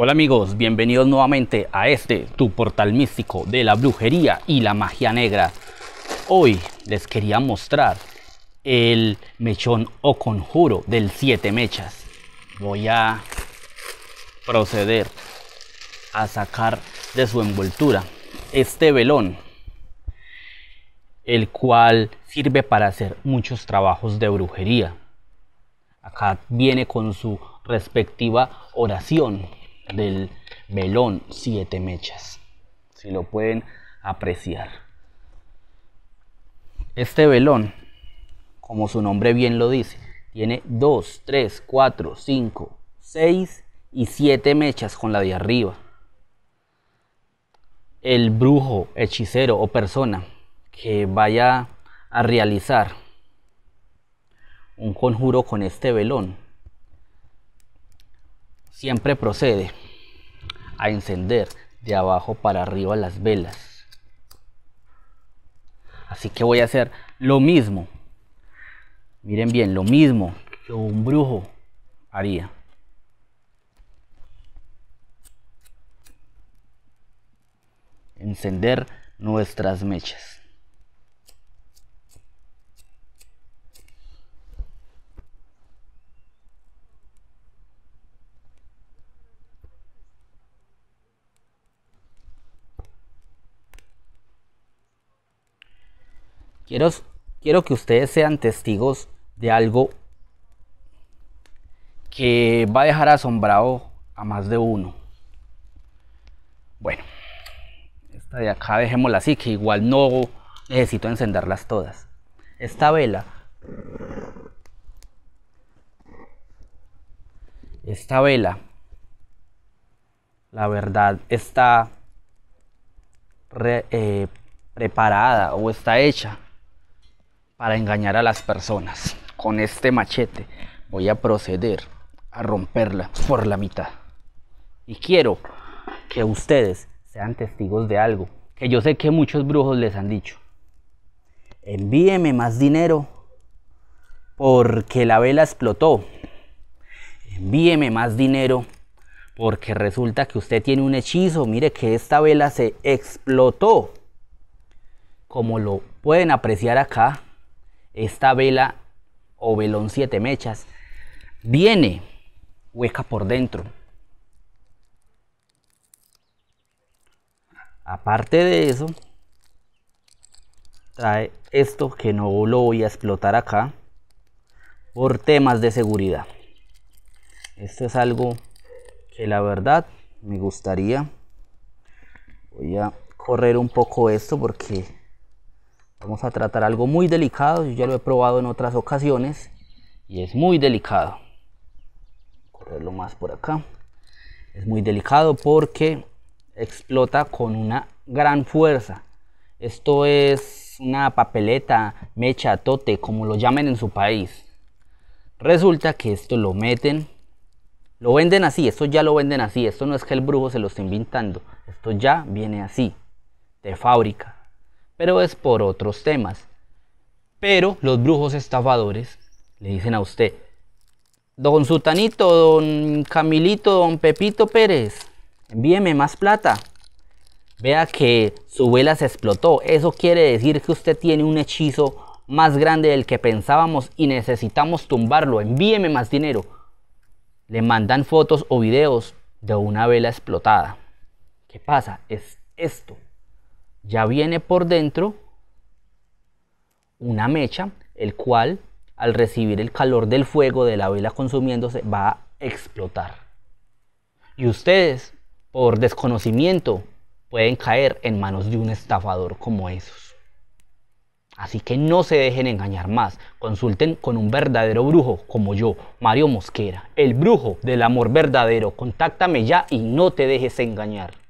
Hola amigos, bienvenidos nuevamente a este, tu portal místico de la brujería y la magia negra. Hoy les quería mostrar el mechón o conjuro del 7 mechas. Voy a proceder a sacar de su envoltura este velón, el cual sirve para hacer muchos trabajos de brujería. Acá viene con su respectiva oración del velón siete mechas. Si lo pueden apreciar. Este velón, como su nombre bien lo dice, tiene 2, 3, 4, 5, 6 y 7 mechas con la de arriba. El brujo, hechicero o persona que vaya a realizar un conjuro con este velón Siempre procede a encender de abajo para arriba las velas. Así que voy a hacer lo mismo. Miren bien, lo mismo que un brujo haría. Encender nuestras mechas. Quiero, que ustedes sean testigos de algo que va a dejar asombrado a más de uno. Bueno, esta de acá dejémosla así, que igual no necesito encenderlas todas. Esta vela. Esta vela. La verdad está eh, preparada o está hecha para engañar a las personas. Con este machete voy a proceder a romperla por la mitad. Y quiero que ustedes sean testigos de algo que yo sé que muchos brujos les han dicho. Envíeme más dinero porque la vela explotó. Envíeme más dinero porque resulta que usted tiene un hechizo. Mire que esta vela se explotó. Como lo pueden apreciar acá, esta vela o velón siete mechas viene hueca por dentro. Aparte de eso, trae esto que no lo voy a explotar acá por temas de seguridad. Esto es algo que la verdad me gustaría. Voy a correr un poco esto porque Vamos a tratar algo muy delicado, yo ya lo he probado en otras ocasiones y es muy delicado. Correrlo más por acá. Es muy delicado porque explota con una gran fuerza. Esto es una papeleta, mecha, tote, como lo llamen en su país. Resulta que esto lo meten, lo venden así, esto ya lo venden así, esto no es que el brujo se lo esté inventando, esto ya viene así, de fábrica pero es por otros temas. Pero los brujos estafadores le dicen a usted, don Sutanito, don Camilito, don Pepito Pérez, envíeme más plata. Vea que su vela se explotó. Eso quiere decir que usted tiene un hechizo más grande del que pensábamos y necesitamos tumbarlo. Envíeme más dinero. Le mandan fotos o videos de una vela explotada. ¿Qué pasa? Es esto ya viene por dentro una mecha, el cual al recibir el calor del fuego de la vela consumiéndose va a explotar. Y ustedes, por desconocimiento, pueden caer en manos de un estafador como esos. Así que no se dejen engañar más. Consulten con un verdadero brujo como yo, Mario Mosquera, el brujo del amor verdadero. Contáctame ya y no te dejes engañar.